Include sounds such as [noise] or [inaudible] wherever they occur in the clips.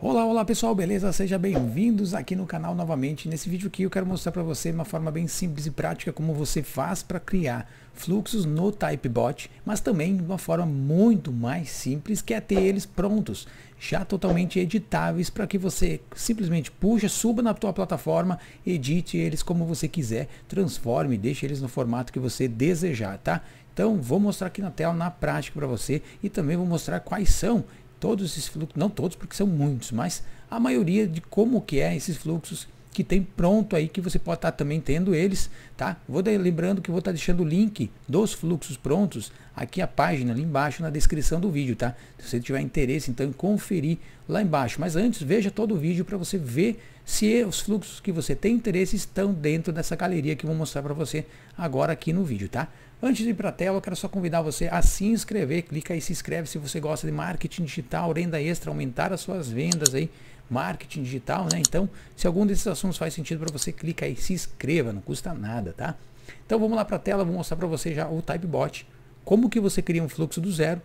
Olá, olá pessoal, beleza? Sejam bem-vindos aqui no canal novamente. Nesse vídeo aqui eu quero mostrar para você uma forma bem simples e prática como você faz para criar fluxos no Typebot, mas também de uma forma muito mais simples que é ter eles prontos, já totalmente editáveis para que você simplesmente puxa, suba na tua plataforma, edite eles como você quiser, transforme, deixe eles no formato que você desejar, tá? Então vou mostrar aqui na tela na prática para você e também vou mostrar quais são todos esses fluxos, não todos porque são muitos, mas a maioria de como que é esses fluxos que tem pronto aí que você pode estar tá também tendo eles, tá? Vou de, lembrando que vou estar tá deixando o link dos fluxos prontos aqui a página ali embaixo na descrição do vídeo, tá? Se você tiver interesse então em conferir lá embaixo, mas antes veja todo o vídeo para você ver se os fluxos que você tem interesse estão dentro dessa galeria que eu vou mostrar para você agora aqui no vídeo, tá? Antes de ir para a tela, eu quero só convidar você a se inscrever. Clica aí, se inscreve se você gosta de marketing digital, renda extra, aumentar as suas vendas aí, marketing digital, né? Então, se algum desses assuntos faz sentido para você, clica aí, se inscreva, não custa nada, tá? Então, vamos lá para a tela, vou mostrar para você já o Typebot, como que você cria um fluxo do zero.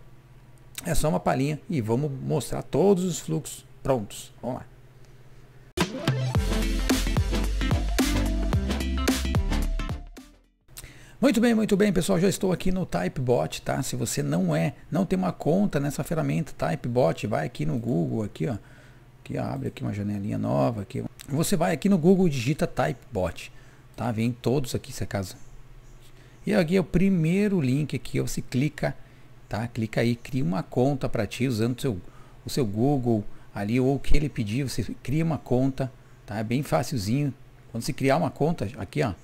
É só uma palhinha e vamos mostrar todos os fluxos prontos. Vamos lá. Muito bem, muito bem, pessoal, já estou aqui no Typebot, tá? Se você não é, não tem uma conta nessa ferramenta Typebot, vai aqui no Google, aqui, ó, aqui abre aqui uma janelinha nova, aqui. Você vai aqui no Google, digita Typebot, tá? Vem todos aqui, se acaso. E aqui é o primeiro link aqui, você clica, tá? Clica aí, cria uma conta para ti usando o seu, o seu Google ali ou o que ele pedir, você cria uma conta, tá? É bem facilzinho. Quando você criar uma conta, aqui, ó,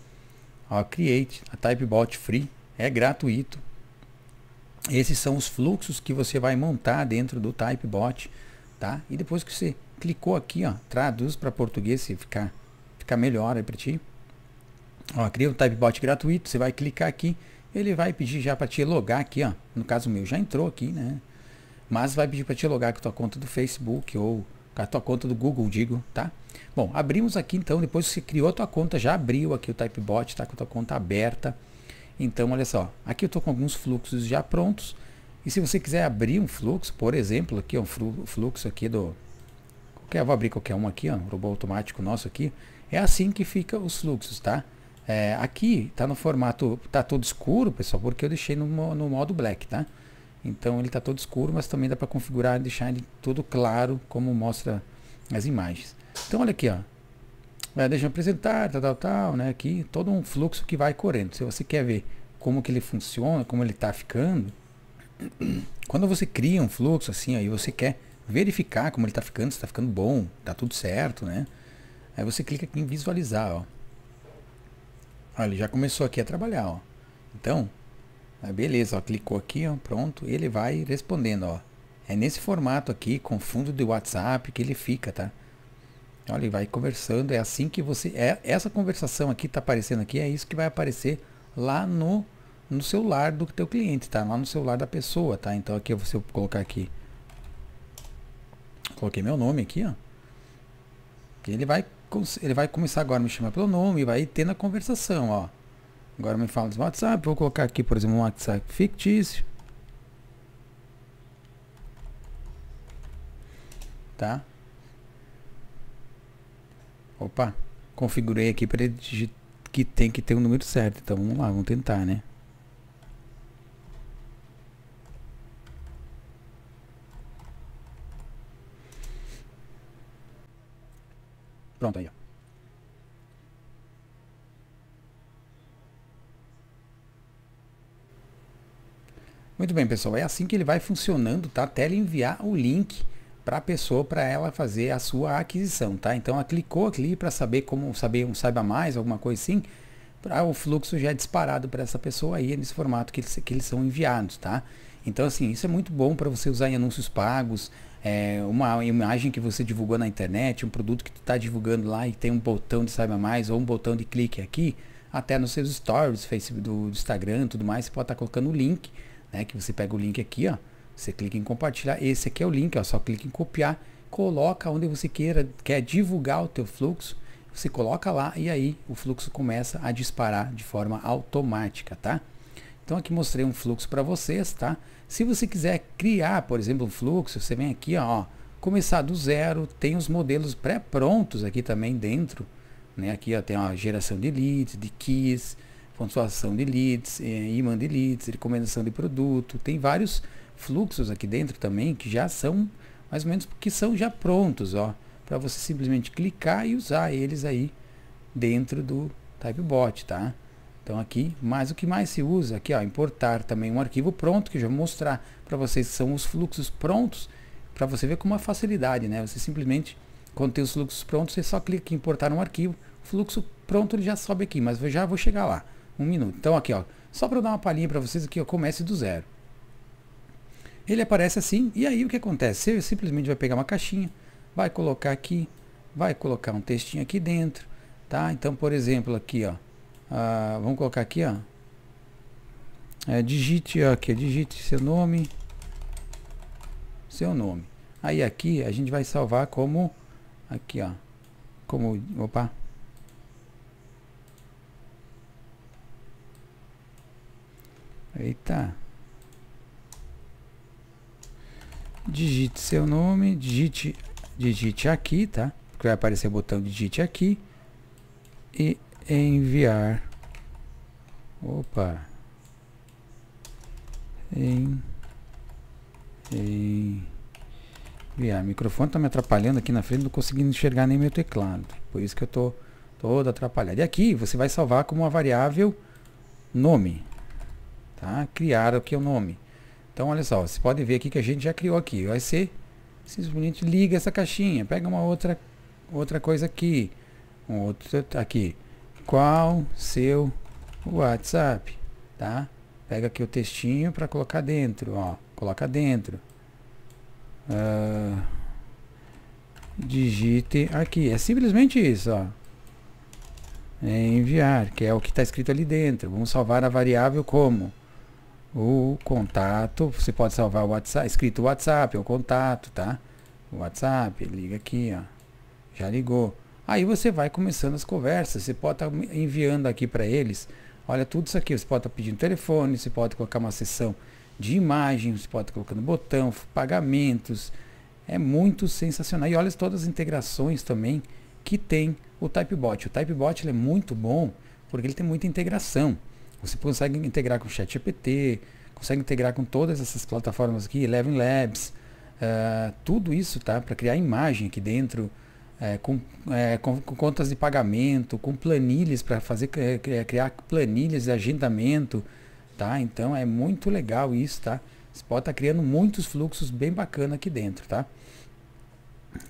ó, create, a typebot free, é gratuito. Esses são os fluxos que você vai montar dentro do typebot, tá? E depois que você clicou aqui, ó, traduz para português se ficar ficar melhor aí para ti. Ó, cria um typebot gratuito, você vai clicar aqui, ele vai pedir já para te logar aqui, ó. No caso meu já entrou aqui, né? Mas vai pedir para te logar com a tua conta do Facebook ou com a tua conta do Google, digo, tá? Bom, abrimos aqui então, depois você criou a tua conta, já abriu aqui o Typebot, tá com a tua conta aberta. Então, olha só, aqui eu estou com alguns fluxos já prontos. E se você quiser abrir um fluxo, por exemplo, aqui é um fluxo aqui do... Qualquer, vou abrir qualquer um aqui, ó, um robô automático nosso aqui. É assim que fica os fluxos, tá? É, aqui está no formato, está todo escuro, pessoal, porque eu deixei no, no modo black, tá? Então ele está todo escuro, mas também dá para configurar e deixar ele todo claro, como mostra as imagens. Então olha aqui, ó. É, deixa eu apresentar, tal, tal, tal, né? Aqui todo um fluxo que vai correndo. Se você quer ver como que ele funciona, como ele está ficando, [clears throat] quando você cria um fluxo assim, aí você quer verificar como ele está ficando, se está ficando bom, está tudo certo, né? Aí você clica aqui em visualizar, ó. Olha, ele já começou aqui a trabalhar, ó. Então, beleza, ó, clicou aqui, ó, pronto, ele vai respondendo, ó. É nesse formato aqui, com fundo de WhatsApp, que ele fica, tá? Olha, e vai conversando. É assim que você. É, essa conversação aqui está aparecendo aqui, é isso que vai aparecer lá no, no celular do teu cliente, tá? Lá no celular da pessoa, tá? Então aqui eu vou colocar aqui. Coloquei meu nome aqui, ó. ele vai, ele vai começar agora a me chamar pelo nome, vai tendo a conversação, ó. Agora me fala do WhatsApp, vou colocar aqui, por exemplo, um WhatsApp fictício. Tá? Opa, configurei aqui para ele que tem que ter o um número certo. Então vamos lá, vamos tentar, né? Pronto aí, ó. Muito bem, pessoal. É assim que ele vai funcionando, tá? Até ele enviar o link para a pessoa para ela fazer a sua aquisição, tá? Então ela clicou aqui para saber como saber um saiba mais, alguma coisa assim, para o fluxo já é disparado para essa pessoa aí nesse formato que eles, que eles são enviados, tá? Então assim, isso é muito bom para você usar em anúncios pagos, é, uma imagem que você divulgou na internet, um produto que tu está divulgando lá e tem um botão de saiba mais ou um botão de clique aqui, até nos seus stories, Facebook, do, do Instagram, tudo mais, você pode estar tá colocando o link, né? Que você pega o link aqui, ó você clica em compartilhar. Esse aqui é o link, ó, só clica em copiar, coloca onde você queira, quer divulgar o teu fluxo, você coloca lá e aí o fluxo começa a disparar de forma automática, tá? Então aqui mostrei um fluxo para vocês, tá? Se você quiser criar, por exemplo, um fluxo, você vem aqui, ó, começar do zero, tem os modelos pré-prontos aqui também dentro, né? Aqui ó, tem a geração de leads, de keys, pontuação de leads, eh, imã de leads, recomendação de produto, tem vários fluxos aqui dentro também que já são mais ou menos que são já prontos, ó, para você simplesmente clicar e usar eles aí dentro do Typebot, tá? Então aqui, mas o que mais se usa aqui, ó, importar também um arquivo pronto que eu já vou mostrar para vocês são os fluxos prontos para você ver com uma facilidade, né? Você simplesmente quando tem os fluxos prontos, você só clica em importar um arquivo, fluxo pronto ele já sobe aqui, mas eu já vou chegar lá, um minuto. Então aqui, ó, só para dar uma palhinha para vocês aqui, eu comece do zero. Ele aparece assim, e aí o que acontece? Você simplesmente vai pegar uma caixinha, vai colocar aqui, vai colocar um textinho aqui dentro, tá? Então, por exemplo, aqui, ó, ah, vamos colocar aqui, ó, é, digite aqui, digite seu nome, seu nome. Aí aqui a gente vai salvar como, aqui, ó, como, opa, Eita. digite seu nome, digite, digite aqui, tá? Porque vai aparecer o botão digite aqui e enviar. Opa. Em, em, enviar. O microfone tá me atrapalhando aqui na frente, não conseguindo enxergar nem meu teclado. Por isso que eu tô todo atrapalhado. E aqui você vai salvar como uma variável nome, tá? Criar o que é o nome. Então, olha só, vocês podem ver aqui que a gente já criou aqui. Vai ser, simplesmente liga essa caixinha, pega uma outra, outra coisa aqui, um outro aqui. Qual seu WhatsApp, tá? Pega aqui o textinho para colocar dentro, ó. Coloca dentro. Uh, digite aqui. É simplesmente isso, ó. É enviar, que é o que está escrito ali dentro. Vamos salvar a variável como? o contato, você pode salvar o WhatsApp, escrito WhatsApp, é o contato, tá? O WhatsApp, liga aqui, ó. Já ligou. Aí você vai começando as conversas, você pode estar tá enviando aqui para eles, olha tudo isso aqui, você pode estar tá pedindo telefone, você pode colocar uma sessão de imagens, você pode estar tá colocando botão, pagamentos. É muito sensacional. E olha todas as integrações também que tem o Typebot. O Typebot é muito bom porque ele tem muita integração. Você consegue integrar com o ChatGPT, consegue integrar com todas essas plataformas aqui, Eleven Labs, uh, tudo isso, tá? Para criar imagem aqui dentro, é, com, é, com, com, contas de pagamento, com planilhas para fazer criar planilhas de agendamento, tá? Então é muito legal isso, tá? Você pode estar tá criando muitos fluxos bem bacana aqui dentro, tá?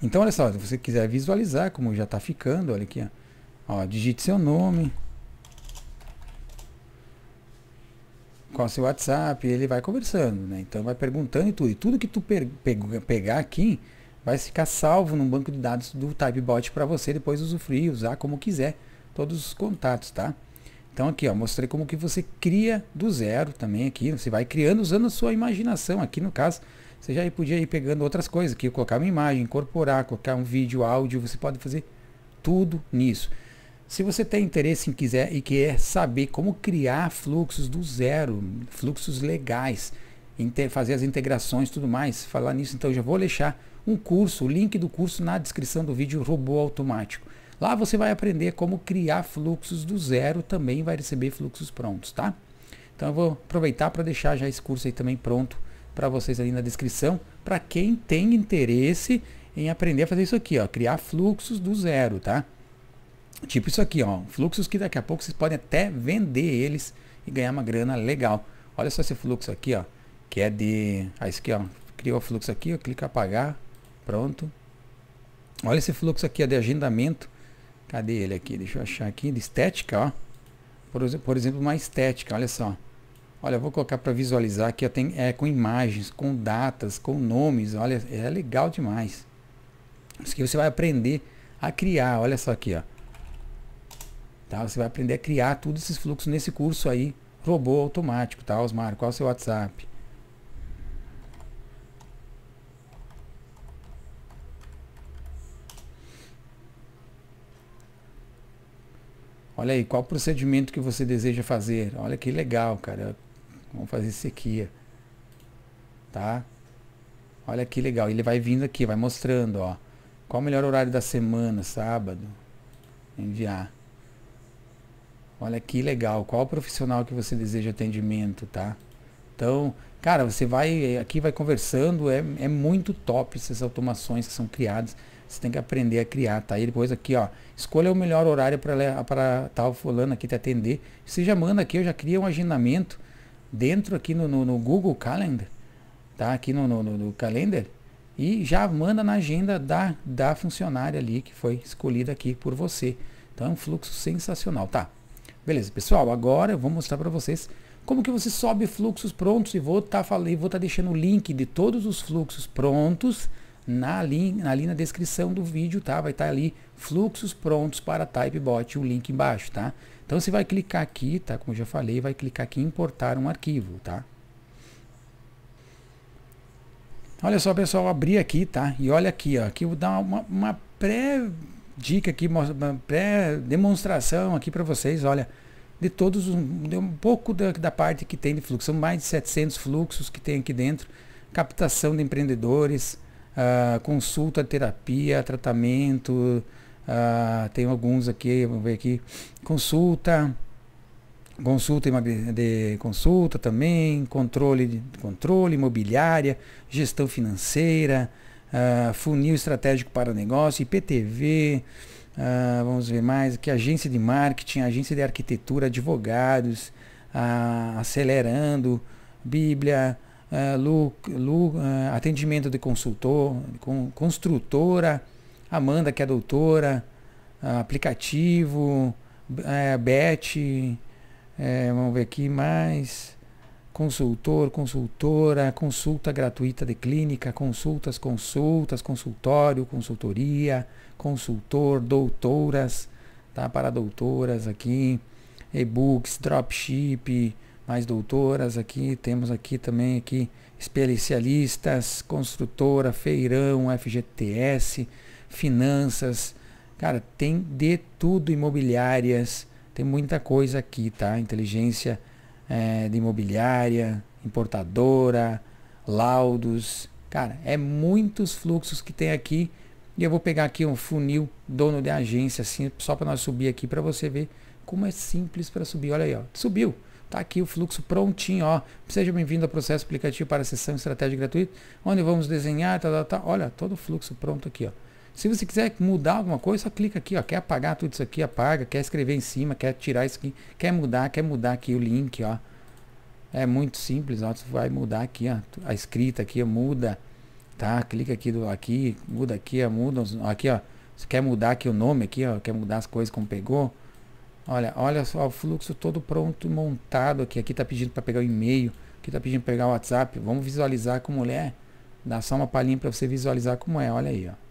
Então olha só, se você quiser visualizar como já está ficando, olha aqui, ó, ó digite seu nome. com o seu WhatsApp, ele vai conversando, né? Então vai perguntando e tudo. E tudo que tu pe pe pegar aqui vai ficar salvo num banco de dados do Typebot para você depois usufruir, usar como quiser todos os contatos, tá? Então aqui, ó, mostrei como que você cria do zero também aqui, você vai criando usando a sua imaginação. Aqui no caso, você já podia ir pegando outras coisas, que colocar uma imagem, incorporar, colocar um vídeo, áudio, você pode fazer tudo nisso. Se você tem interesse em quiser e quer saber como criar fluxos do zero, fluxos legais, fazer as integrações e tudo mais, falar nisso, então já vou deixar um curso, o link do curso na descrição do vídeo Robô Automático. Lá você vai aprender como criar fluxos do zero, também vai receber fluxos prontos, tá? Então eu vou aproveitar para deixar já esse curso aí também pronto para vocês ali na descrição, para quem tem interesse em aprender a fazer isso aqui, ó, criar fluxos do zero, tá? Tipo isso aqui, ó, fluxos que daqui a pouco vocês podem até vender eles e ganhar uma grana legal. Olha só esse fluxo aqui, ó, que é de, ah, isso aqui, ó, criou o fluxo aqui, ó, clica apagar, pronto. Olha esse fluxo aqui, ó, de agendamento. Cadê ele aqui? Deixa eu achar aqui, de estética, ó. Por, por exemplo, uma estética, olha só. Olha, eu vou colocar para visualizar aqui, ó, tem, é com imagens, com datas, com nomes, olha, é legal demais. Isso aqui você vai aprender a criar, olha só aqui, ó. Tá? Você vai aprender a criar todos esses fluxos nesse curso aí, robô automático, tá, Osmar? Qual é o seu WhatsApp? Olha aí, qual procedimento que você deseja fazer? Olha que legal, cara. Vamos fazer isso aqui, tá? Olha que legal. Ele vai vindo aqui, vai mostrando, ó. Qual o melhor horário da semana? Sábado. Enviar. Olha que legal, qual profissional que você deseja atendimento, tá? Então, cara, você vai eh, aqui, vai conversando, é, é muito top essas automações que são criadas. Você tem que aprender a criar, tá? E depois aqui, ó, escolha o melhor horário para tal fulano aqui te atender. Você já manda aqui, eu já cria um agendamento dentro aqui no, no, no Google Calendar, tá? Aqui no, no, no Calendar. E já manda na agenda da, da funcionária ali que foi escolhida aqui por você. Então é um fluxo sensacional, tá? Beleza, pessoal, agora eu vou mostrar para vocês como que você sobe fluxos prontos e vou estar tá, vou tá deixando o link de todos os fluxos prontos na, link, ali na descrição do vídeo, tá? Vai estar tá ali fluxos prontos para Typebot, o link embaixo, tá? Então você vai clicar aqui, tá? Como eu já falei, vai clicar aqui em importar um arquivo, tá? Olha só, pessoal, abri aqui, tá? E olha aqui, ó. Aqui eu vou dar uma, uma pré dica aqui, pré-demonstração aqui para vocês, olha, de todos, de um pouco da, da parte que tem de fluxo, são mais de 700 fluxos que tem aqui dentro, captação de empreendedores, uh, consulta, terapia, tratamento, uh, tem alguns aqui, vamos ver aqui, consulta, consulta de consulta também, controle, controle imobiliária, gestão financeira, uh, é, funil estratégico para negócio, IPTV, uh, é, vamos ver mais aqui, agência de marketing, agência de arquitetura, advogados, uh, acelerando, bíblia, é, lu, lu, atendimento de consultor, com, construtora, Amanda que é doutora, aplicativo, Bet, vamos ver aqui mais consultor, consultora, consulta gratuita de clínica, consultas, consultas, consultório, consultoria, consultor, doutoras, tá? Para doutoras aqui, e-books, dropship, mais doutoras aqui, temos aqui também aqui especialistas, construtora, feirão, FGTS, finanças, cara, tem de tudo imobiliárias, tem muita coisa aqui, tá? Inteligência é, de imobiliária, importadora, laudos. Cara, é muitos fluxos que tem aqui. E eu vou pegar aqui um funil dono de agência, assim, só para nós subir aqui para você ver como é simples para subir. Olha aí, ó. Subiu. Tá aqui o fluxo prontinho, ó. Seja bem-vindo ao processo aplicativo para a sessão estratégia gratuita, onde vamos desenhar, tá, tá, tá. Olha, todo o fluxo pronto aqui, ó. Se você quiser mudar alguma coisa, só clica aqui, ó, quer apagar tudo isso aqui, apaga, quer escrever em cima, quer tirar isso aqui, quer mudar, quer mudar aqui o link, ó. É muito simples, ó, você vai mudar aqui, ó, a escrita aqui, muda, tá? Clica aqui, do, aqui, muda aqui, ó, muda, aqui, ó, você quer mudar aqui o nome aqui, ó, quer mudar as coisas como pegou. Olha, olha só o fluxo todo pronto, montado aqui, aqui tá pedindo para pegar o e-mail, aqui tá pedindo para pegar o WhatsApp, vamos visualizar como é, dá só uma palhinha para você visualizar como é, olha aí, ó.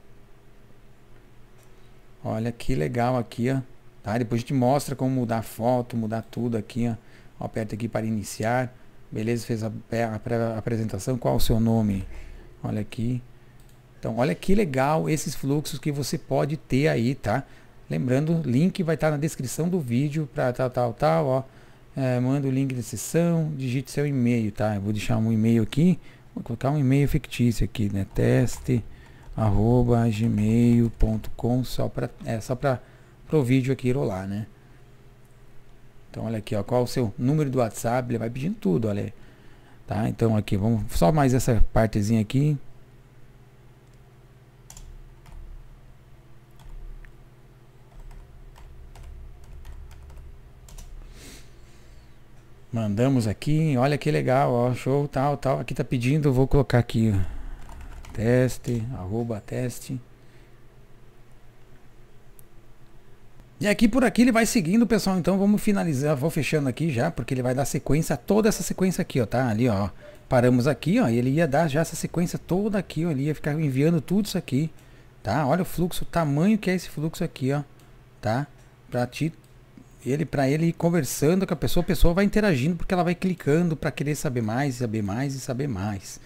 Olha que legal aqui, ó. Tá? Depois a gente mostra como mudar a foto, mudar tudo aqui, ó. Aperta aqui para iniciar. Beleza, fez a, é, a, a apresentação. Qual o seu nome? Olha aqui. Então, olha que legal esses fluxos que você pode ter aí, tá? Lembrando, link vai estar tá na descrição do vídeo para tal, tal, tal, ó. É, manda o link de sessão, digite seu e-mail, tá? Eu vou deixar um e-mail aqui, vou colocar um e-mail fictício aqui, né? Teste arroba gmail.com só para é, só para o vídeo aqui rolar, né? Então olha aqui, ó, qual o seu número do WhatsApp, ele vai pedindo tudo, olha aí. Tá? Então aqui, vamos só mais essa partezinha aqui. Mandamos aqui, olha que legal, ó, show, tal, tal. Aqui tá pedindo, vou colocar aqui, Teste, arroba teste. E aqui por aqui ele vai seguindo, pessoal. Então vamos finalizar, vou fechando aqui já, porque ele vai dar sequência a toda essa sequência aqui, ó, tá? Ali, ó. Paramos aqui, ó, e ele ia dar já essa sequência toda aqui, ó, ele ia ficar enviando tudo isso aqui, tá? Olha o fluxo, o tamanho que é esse fluxo aqui, ó, tá? Para ti ele para ele ir conversando com a pessoa, a pessoa vai interagindo porque ela vai clicando para querer saber mais, saber mais e saber mais.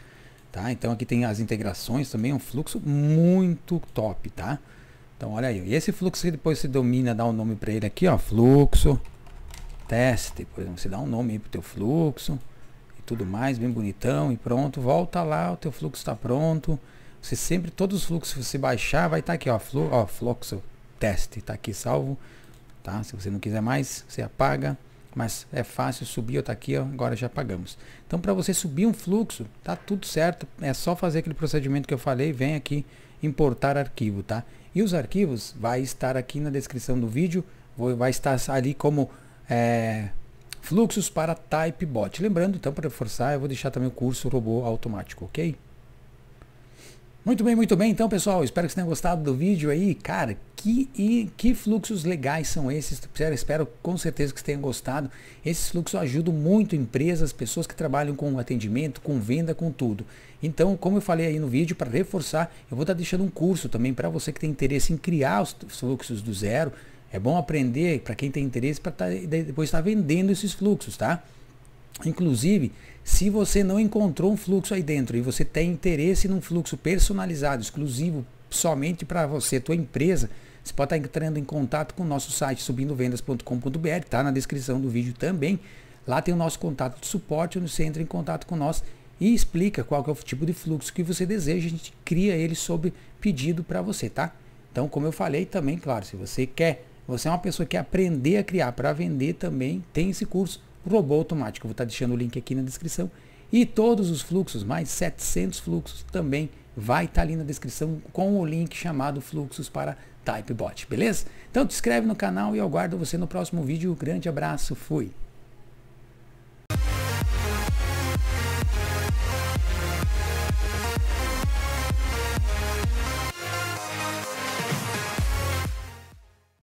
Tá? Então aqui tem as integrações também, é um fluxo muito top, tá? Então olha aí, e esse fluxo que depois se domina, dá um nome para ele aqui, ó, fluxo, teste, por exemplo, você dá um nome aí pro teu fluxo e tudo mais, bem bonitão e pronto, volta lá, o teu fluxo está pronto, você sempre, todos os fluxos que você baixar, vai estar tá aqui, ó, ó, fluxo, teste, tá aqui salvo, tá? Se você não quiser mais, você apaga, mas é fácil subir, está aqui, ó, agora já pagamos. Então para você subir um fluxo, tá tudo certo, é só fazer aquele procedimento que eu falei, vem aqui importar arquivo, tá? E os arquivos vai estar aqui na descrição do vídeo, vai estar ali como é, fluxos para Typebot. Lembrando, então para reforçar eu vou deixar também o curso robô automático, ok? Muito bem, muito bem. Então, pessoal, espero que vocês tenham gostado do vídeo aí. Cara, que, e, que fluxos legais são esses? Espero, espero com certeza que vocês tenham gostado. Esses fluxos ajudam muito empresas, pessoas que trabalham com atendimento, com venda, com tudo. Então, como eu falei aí no vídeo, para reforçar, eu vou estar deixando um curso também para você que tem interesse em criar os fluxos do zero. É bom aprender para quem tem interesse para tá, depois estar tá vendendo esses fluxos, tá? Inclusive, se você não encontrou um fluxo aí dentro e você tem interesse num fluxo personalizado, exclusivo, somente para você, tua empresa, você pode estar tá entrando em contato com o nosso site subindovendas.com.br, está na descrição do vídeo também. Lá tem o nosso contato de suporte, onde você entra em contato com nós e explica qual é o tipo de fluxo que você deseja. A gente cria ele sob pedido para você, tá? Então, como eu falei também, claro, se você quer, você é uma pessoa que quer aprender a criar para vender também, tem esse curso robô automático. Vou estar deixando o link aqui na descrição. E todos os fluxos, mais 700 fluxos, também vai estar ali na descrição com o link chamado Fluxos para Typebot, beleza? Então se inscreve no canal e eu aguardo você no próximo vídeo. Grande abraço, fui!